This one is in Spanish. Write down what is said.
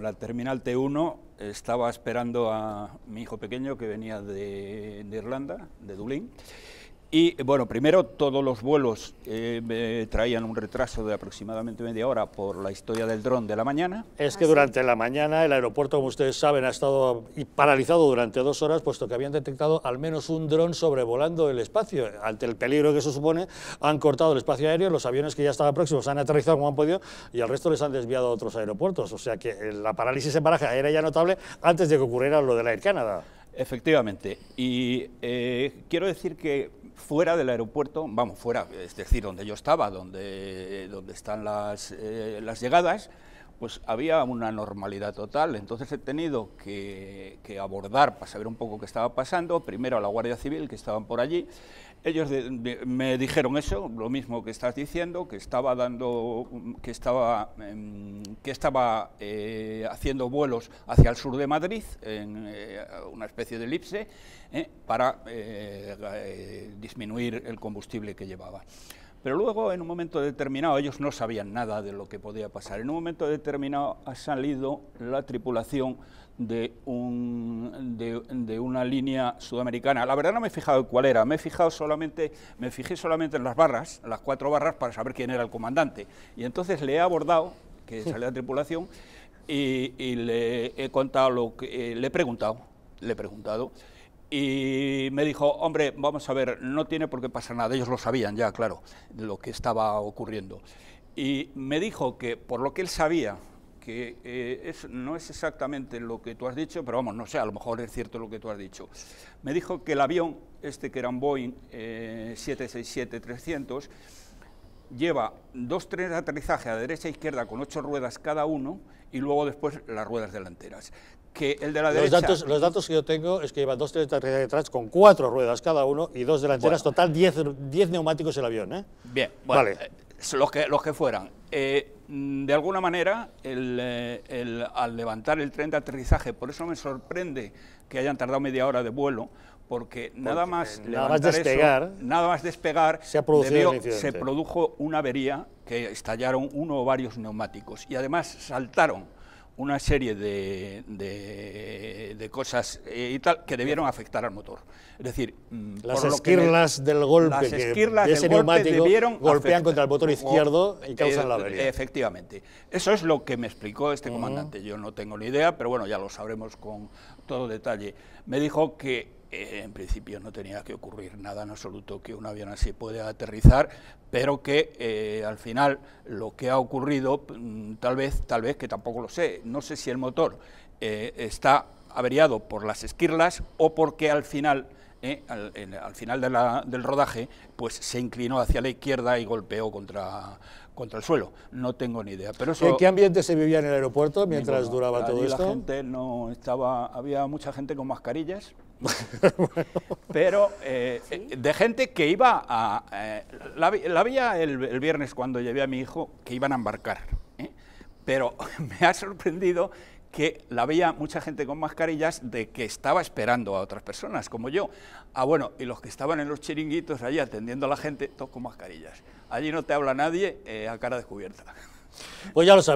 La terminal T1 estaba esperando a mi hijo pequeño que venía de, de Irlanda, de Dublín. Y bueno, primero todos los vuelos eh, traían un retraso de aproximadamente media hora por la historia del dron de la mañana. Es que durante la mañana el aeropuerto, como ustedes saben, ha estado paralizado durante dos horas, puesto que habían detectado al menos un dron sobrevolando el espacio. Ante el peligro que eso supone, han cortado el espacio aéreo, los aviones que ya estaban próximos han aterrizado como han podido y al resto les han desviado a otros aeropuertos. O sea que eh, la parálisis en baraja era ya notable antes de que ocurriera lo de la Air Canada. Efectivamente. Y eh, quiero decir que fuera del aeropuerto, vamos, fuera, es decir, donde yo estaba, donde, donde están las, eh, las llegadas, pues había una normalidad total. Entonces he tenido que, abordar para saber un poco qué estaba pasando, primero a la Guardia Civil, que estaban por allí. Ellos me dijeron eso, lo mismo que estás diciendo, que estaba dando, que estaba, em, que estaba eh, haciendo vuelos hacia el sur de Madrid, en eh, una especie de elipse, eh, para disminuir el combustible que llevaba. Pero luego, en un momento determinado, ellos no sabían nada de lo que podía pasar. En un momento determinado ha salido la tripulación de, un, de, una línea sudamericana. La verdad no me he fijado cuál era, me he fijado solamente, me fijé solamente en las barras, las cuatro barras, para saber quién era el comandante. Y entonces le he abordado, que salió la tripulación, y, le he contado lo que eh, le he preguntado, le he preguntado y me dijo, hombre, vamos a ver, no tiene por qué pasar nada, ellos lo sabían ya, claro, lo que estaba ocurriendo. Y me dijo que por lo que él sabía, que eh, no es exactamente lo que tú has dicho, pero vamos, no sé, a lo mejor es cierto lo que tú has dicho. Me dijo que el avión, este que era un Boeing 767-300, eh, lleva dos trenes de aterrizaje a derecha e izquierda con ocho ruedas cada uno y luego después las ruedas delanteras el de la derecha. Los datos, los datos que yo tengo es que lleva dos aterrizaje detrás con cuatro ruedas cada uno y dos delanteras, total 10 diez, neumáticos el avión. ¿eh? Bien, vale. Eh, los, que, los que fueran. Eh, mm, de alguna manera, eh, al levantar el tren de aterrizaje, por eso me sorprende que hayan tardado media hora de vuelo, porque, nada más, despegar, nada más despegar se produjo una avería que estallaron uno o varios neumáticos y además saltaron una serie de, de, cosas eh, y tal que debieron afectar al motor. Es decir, mm, las esquirlas del golpe de ese golpean contra el motor izquierdo y eh, causan la avería. Efectivamente. Eso es lo que me explicó este comandante. Yo no tengo ni idea, pero bueno, ya lo sabremos con todo detalle. Me dijo que en principio no tenía que ocurrir nada en absoluto que un avión así pueda aterrizar, pero que eh, al final lo que ha ocurrido, mm, tal vez, tal vez que tampoco lo sé, no sé si el motor eh, está averiado por las esquirlas o porque al final eh, al, final del rodaje, pues se inclinó hacia la izquierda y golpeó contra, contra el suelo. No tengo ni idea. Pero ¿En qué ambiente se vivía en el aeropuerto mientras duraba todo esto? La gente no estaba, había mucha gente con mascarillas. Pero eh, eh, de gente que iba a... la, la el, viernes cuando llevé a mi hijo que iban a embarcar. Pero me ha sorprendido que la veía mucha gente con mascarillas de que estaba esperando a otras personas, como yo. Ah, bueno, y los que estaban en los chiringuitos allí atendiendo a la gente, todos con mascarillas. Allí no te habla nadie eh, a cara descubierta. Pues ya lo